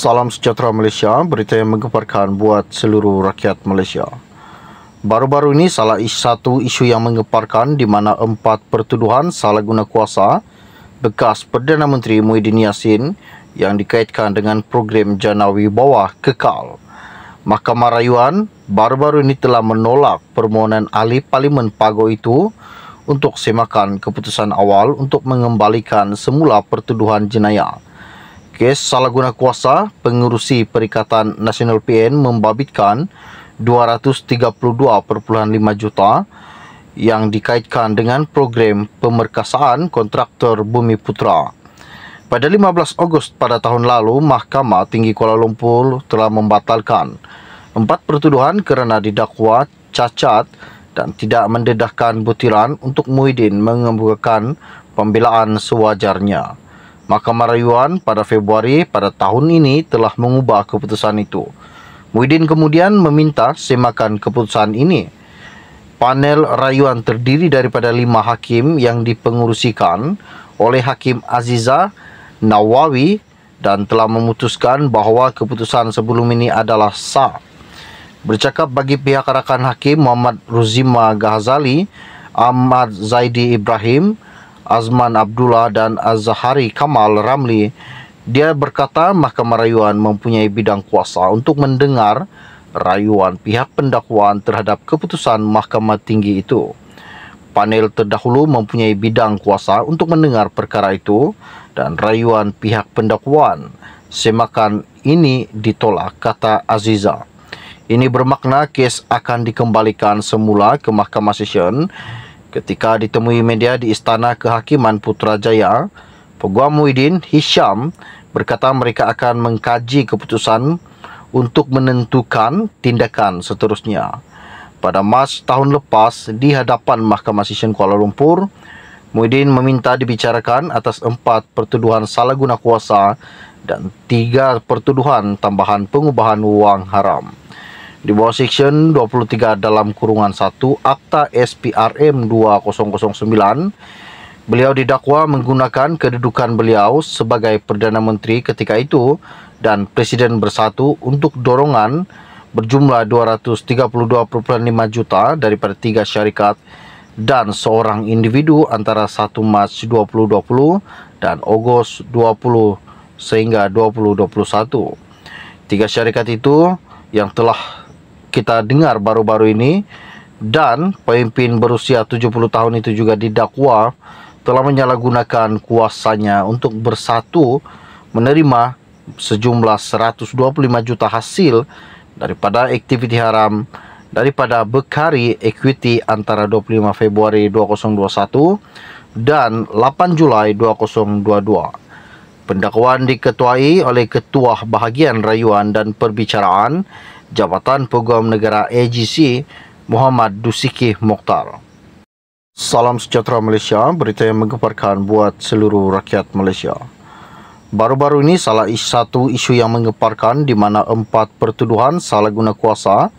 Salam sejahtera Malaysia, berita yang menggemparkan buat seluruh rakyat Malaysia. Baru-baru ini salah satu isu yang menggemparkan di mana empat pertuduhan salah guna kuasa bekas Perdana Menteri Muhyiddin Yassin yang dikaitkan dengan program jana wibawa kekal. Mahkamah Rayuan baru-baru ini telah menolak permohonan ahli parlimen Pago itu untuk semakan keputusan awal untuk mengembalikan semula pertuduhan jenayah. Kes salah guna kuasa pengurusi Perikatan Nasional PN membabitkan 232.5 juta yang dikaitkan dengan program pemerkasaan kontraktor Bumi Putra. Pada 15 Ogos pada tahun lalu, Mahkamah Tinggi Kuala Lumpur telah membatalkan empat pertuduhan kerana didakwa cacat dan tidak mendedahkan butiran untuk Muhyiddin mengembangkan pembelaan sewajarnya. Mahkamah Rayuan pada Februari pada tahun ini telah mengubah keputusan itu. Muhyiddin kemudian meminta semakan keputusan ini. Panel rayuan terdiri daripada lima hakim yang dipengurusikan oleh Hakim Aziza Nawawi dan telah memutuskan bahawa keputusan sebelum ini adalah sah. Bercakap bagi pihak rakan hakim Muhammad Ruzima Ghazali, Ahmad Zaidi Ibrahim, Azman Abdullah dan Azhari Kamal Ramli dia berkata mahkamah rayuan mempunyai bidang kuasa untuk mendengar rayuan pihak pendakwaan terhadap keputusan mahkamah tinggi itu panel terdahulu mempunyai bidang kuasa untuk mendengar perkara itu dan rayuan pihak pendakwaan semakan ini ditolak kata Aziza ini bermakna kes akan dikembalikan semula ke mahkamah session Ketika ditemui media di Istana Kehakiman Putrajaya, Peguam Muhyiddin Hisham berkata mereka akan mengkaji keputusan untuk menentukan tindakan seterusnya. Pada Mas tahun lepas di hadapan Mahkamah Sesyen Kuala Lumpur, Muhyiddin meminta dibicarakan atas empat pertuduhan salah guna kuasa dan tiga pertuduhan tambahan pengubahan wang haram. di bawah section 23 dalam kurungan 1 Akta SPRM 2009 beliau didakwa menggunakan kedudukan beliau sebagai Perdana Menteri ketika itu dan Presiden Bersatu untuk dorongan berjumlah 232,5 juta daripada tiga syarikat dan seorang individu antara 1 Mac 2020 dan Ogos 20 sehingga 2021. Tiga syarikat itu yang telah kita dengar baru-baru ini dan pemimpin berusia 70 tahun itu juga didakwa telah menyalahgunakan kuasanya untuk bersatu menerima sejumlah 125 juta hasil daripada aktiviti haram daripada Bekari Equity antara 25 Februari 2021 dan 8 Julai 2022. Pendakwaan diketuai oleh Ketua Bahagian Rayuan dan Perbicaraan Jabatan Peguam Negara AGC Muhammad Dusiki Mokhtar. Salam sejahtera Malaysia, berita yang menggemparkan buat seluruh rakyat Malaysia. Baru-baru ini salah satu isu yang menggemparkan di mana empat pertuduhan salah guna kuasa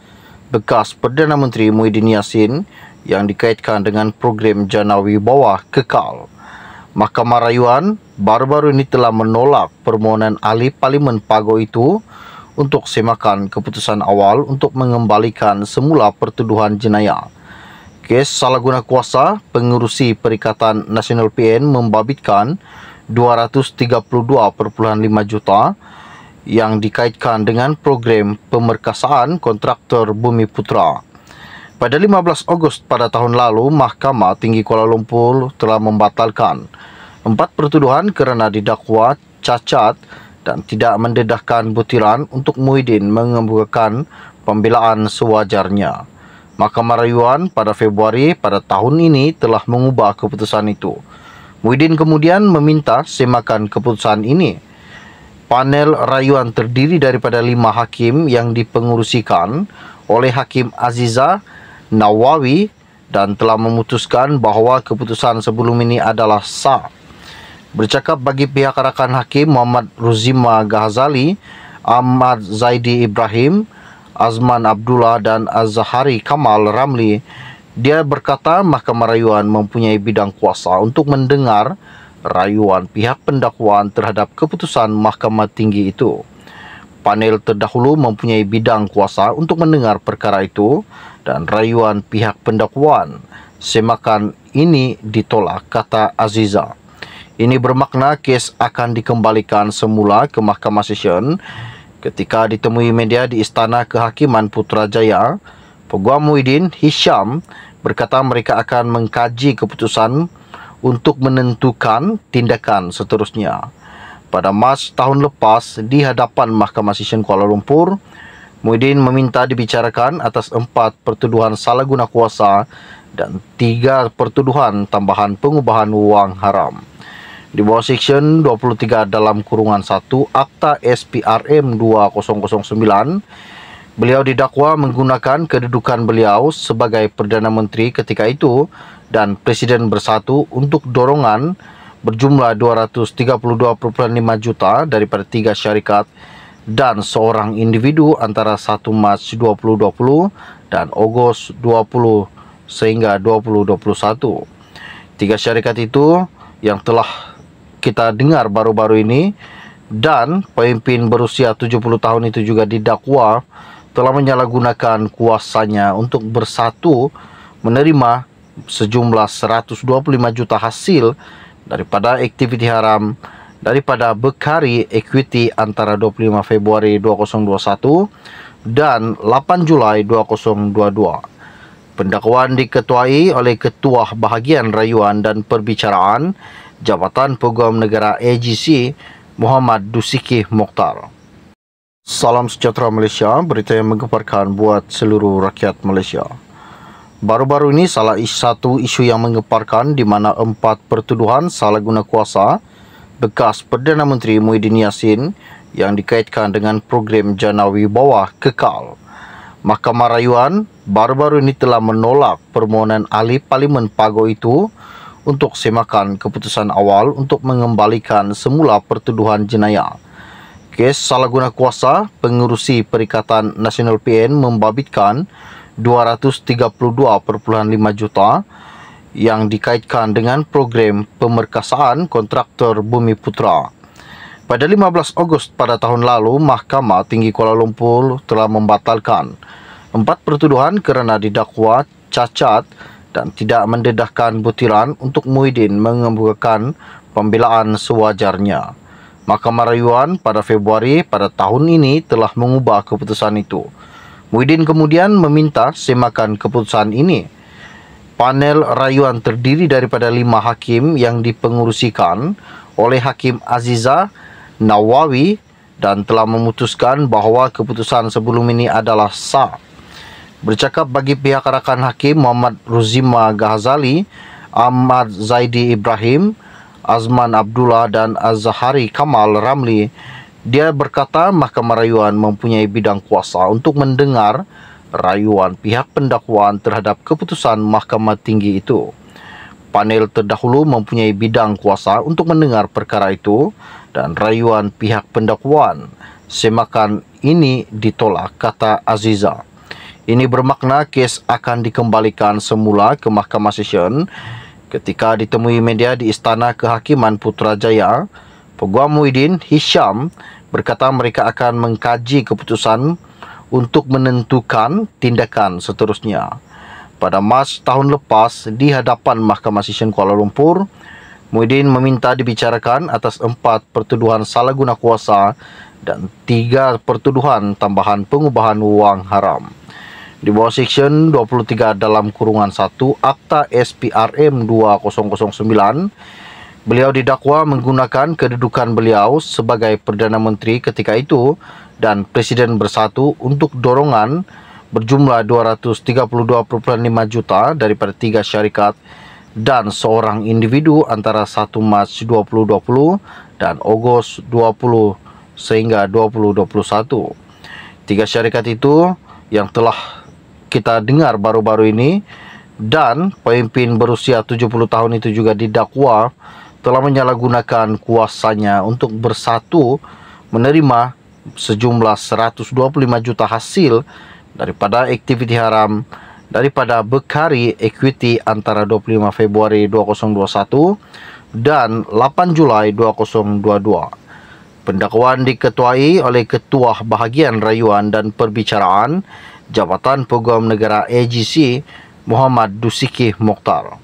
bekas Perdana Menteri Muhyiddin Yassin yang dikaitkan dengan program Janawi bawah kekal. Mahkamah Rayuan baru-baru ini telah menolak permohonan ahli parlimen pago itu untuk semakan keputusan awal untuk mengembalikan semula pertuduhan jenayah. Kes salah guna kuasa, pengurusi Perikatan Nasional PN membabitkan 232.5 juta yang dikaitkan dengan program pemerkasaan kontraktor Bumi Putra. Pada 15 Ogos pada tahun lalu, Mahkamah Tinggi Kuala Lumpur telah membatalkan empat pertuduhan kerana didakwa cacat dan tidak mendedahkan butiran untuk Muhyiddin mengemukakan pembelaan sewajarnya. Mahkamah Rayuan pada Februari pada tahun ini telah mengubah keputusan itu. Muhyiddin kemudian meminta semakan keputusan ini. Panel rayuan terdiri daripada lima hakim yang dipengurusikan oleh Hakim Aziza Nawawi dan telah memutuskan bahawa keputusan sebelum ini adalah sah. Bercakap bagi pihak rakan hakim Muhammad Ruzima Ghazali, Ahmad Zaidi Ibrahim, Azman Abdullah dan Azhari Kamal Ramli, dia berkata Mahkamah Rayuan mempunyai bidang kuasa untuk mendengar rayuan pihak pendakwaan terhadap keputusan Mahkamah Tinggi itu. Panel terdahulu mempunyai bidang kuasa untuk mendengar perkara itu dan rayuan pihak pendakwaan. Semakan ini ditolak, kata Azizah. Ini bermakna kes akan dikembalikan semula ke Mahkamah Session ketika ditemui media di Istana Kehakiman Putrajaya. Peguam Muhyiddin Hisham berkata mereka akan mengkaji keputusan untuk menentukan tindakan seterusnya. Pada mas tahun lepas di hadapan Mahkamah Session Kuala Lumpur, Muhyiddin meminta dibicarakan atas empat pertuduhan salah guna kuasa dan tiga pertuduhan tambahan pengubahan wang haram. di bawah section 23 dalam kurungan 1 Akta SPRM 2009 beliau didakwa menggunakan kedudukan beliau sebagai Perdana Menteri ketika itu dan Presiden Bersatu untuk dorongan berjumlah 232,5 juta daripada tiga syarikat dan seorang individu antara 1 Mac 2020 dan Ogos 20 sehingga 2021. Tiga syarikat itu yang telah kita dengar baru-baru ini dan pemimpin berusia 70 tahun itu juga didakwa telah menyalahgunakan kuasanya untuk bersatu menerima sejumlah 125 juta hasil daripada aktiviti haram daripada Bekari Equity antara 25 Februari 2021 dan 8 Julai 2022. Pendakwaan diketuai oleh Ketua Bahagian Rayuan dan Perbicaraan Jabatan Peguam Negara AGC Muhammad Dusiki Mokhtar. Salam sejahtera Malaysia, berita yang menggemparkan buat seluruh rakyat Malaysia. Baru-baru ini salah satu isu yang menggemparkan di mana empat pertuduhan salah guna kuasa bekas Perdana Menteri Muhyiddin Yassin yang dikaitkan dengan program jana wibawa kekal. Mahkamah Rayuan baru-baru ini telah menolak permohonan ahli parlimen pagu itu untuk semakan keputusan awal untuk mengembalikan semula pertuduhan jenayah. Kes salah guna kuasa, pengurusi Perikatan Nasional PN membabitkan 232.5 juta yang dikaitkan dengan program pemerkasaan kontraktor Bumi Putra. Pada 15 Ogos pada tahun lalu, Mahkamah Tinggi Kuala Lumpur telah membatalkan empat pertuduhan kerana didakwa cacat dan tidak mendedahkan butiran untuk Muhyiddin mengemukakan pembelaan sewajarnya. Mahkamah Rayuan pada Februari pada tahun ini telah mengubah keputusan itu. Muhyiddin kemudian meminta semakan keputusan ini. Panel rayuan terdiri daripada lima hakim yang dipengurusikan oleh Hakim Aziza Nawawi dan telah memutuskan bahawa keputusan sebelum ini adalah sah. Bercakap bagi pihak rakan hakim Muhammad Ruzima Ghazali, Ahmad Zaidi Ibrahim, Azman Abdullah dan Azhari Kamal Ramli, dia berkata Mahkamah Rayuan mempunyai bidang kuasa untuk mendengar rayuan pihak pendakwaan terhadap keputusan Mahkamah Tinggi itu. Panel terdahulu mempunyai bidang kuasa untuk mendengar perkara itu dan rayuan pihak pendakwaan. Semakan ini ditolak, kata Aziza. Ini bermakna kes akan dikembalikan semula ke Mahkamah Session ketika ditemui media di Istana Kehakiman Putrajaya. Peguam Muhyiddin Hisham berkata mereka akan mengkaji keputusan untuk menentukan tindakan seterusnya. Pada mas tahun lepas di hadapan Mahkamah Session Kuala Lumpur, Muhyiddin meminta dibicarakan atas empat pertuduhan salah guna kuasa dan tiga pertuduhan tambahan pengubahan wang haram. di bawah section 23 dalam kurungan 1 Akta SPRM 2009 beliau didakwa menggunakan kedudukan beliau sebagai Perdana Menteri ketika itu dan Presiden Bersatu untuk dorongan berjumlah 232.5 juta daripada tiga syarikat dan seorang individu antara 1 Mac 2020 dan Ogos 20 sehingga 2021. Tiga syarikat itu yang telah kita dengar baru-baru ini dan pemimpin berusia 70 tahun itu juga didakwa telah menyalahgunakan kuasanya untuk bersatu menerima sejumlah 125 juta hasil daripada aktiviti haram daripada Bekari Equity antara 25 Februari 2021 dan 8 Julai 2022. Pendakwaan diketuai oleh Ketua Bahagian Rayuan dan Perbicaraan Jabatan Peguam Negara AGC Muhammad Dusiki Mokhtar.